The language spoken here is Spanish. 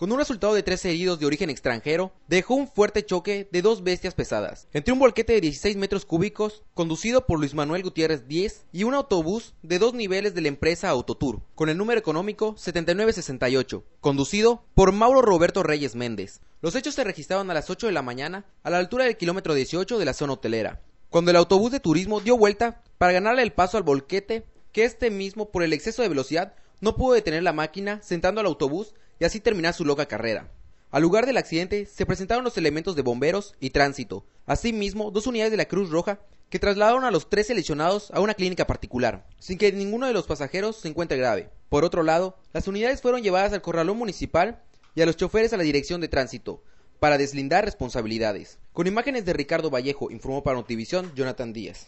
con un resultado de 13 heridos de origen extranjero, dejó un fuerte choque de dos bestias pesadas, entre un volquete de 16 metros cúbicos, conducido por Luis Manuel Gutiérrez 10, y un autobús de dos niveles de la empresa Autotour, con el número económico 7968, conducido por Mauro Roberto Reyes Méndez. Los hechos se registraron a las 8 de la mañana, a la altura del kilómetro 18 de la zona hotelera, cuando el autobús de turismo dio vuelta para ganarle el paso al volquete que este mismo, por el exceso de velocidad, no pudo detener la máquina sentando al autobús y así terminar su loca carrera. Al lugar del accidente se presentaron los elementos de bomberos y tránsito, asimismo dos unidades de la Cruz Roja que trasladaron a los tres lesionados a una clínica particular, sin que ninguno de los pasajeros se encuentre grave. Por otro lado, las unidades fueron llevadas al corralón municipal y a los choferes a la dirección de tránsito, para deslindar responsabilidades. Con imágenes de Ricardo Vallejo, informó para Notivisión Jonathan Díaz.